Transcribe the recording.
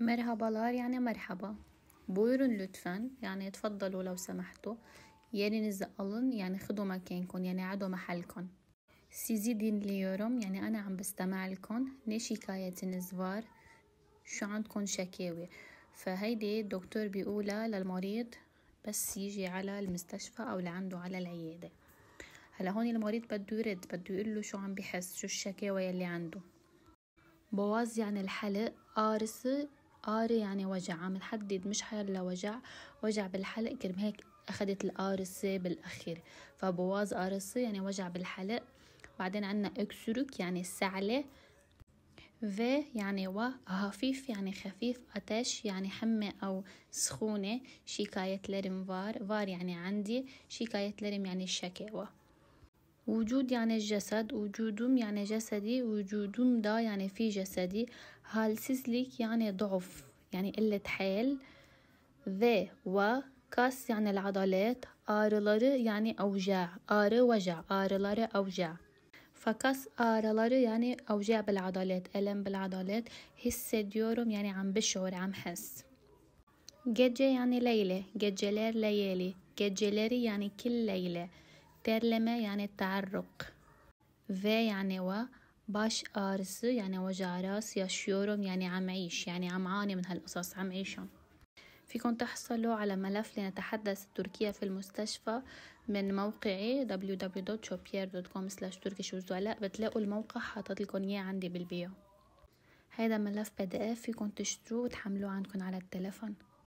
Merhabalar يعني مرحبا Buyurun lütfen يعني تفضلوا لو سمحتوا. Yerinizi alın يعني خدوا مكانكن يعني عدوا محلكم. Sizi dinliyorum يعني أنا عم بستمع لكم. Ne şikayetiniz var? شو عندكن شكاوي؟ فهيدي الدكتور بيقولها للمريض بس يجي على المستشفى أو لعنده على العيادة هلا هون المريض بده يرد بده يقول له شو عم بحس شو الشكاوى يلي عنده بوظ يعني الحلق قارصة آري يعني وجع عم نحدد مش حيلا وجع وجع بالحلق كرم هيك أخدت الآر السي إيه بالأخير فبواز آر السي إيه يعني وجع بالحلق بعدين عنا أكسروك يعني السعلة في يعني و هفيف يعني خفيف أتش يعني حمى أو سخونة شكاية لرم فار فار يعني عندي شكاية لرم يعني الشكاوى وجود يعني الجسد وجودم يعني جسدي وجودم دا يعني في جسدي هالسزليك يعني ضعف يعني قلة حال ذا و كاس يعني العضلات آرلاري يعني أوجاع آر وجع آرلاري أوجاع فكاس آرلاري يعني أوجاع بالعضلات ألم بالعضلات ديورم يعني عم بشعر عم حس gece يعني ليلة geceler ليالي geceleri يعني كل ليلة ترلمة يعني التعرق ف يعني و باش آرس يعني وجع راس يشيورم يعني عم عيش يعني عم عاني من هالقصص عم عيشهم فيكم تحصلوا على ملف لنتحدث تركيا في المستشفى من موقعي www.chopier.com turkish وزملاء بتلاقوا الموقع حاطط لكم اياه عندي بالبيو هيدا ملف بي دي اف فيكم تشتروه وتحملوه عندكم على التلفون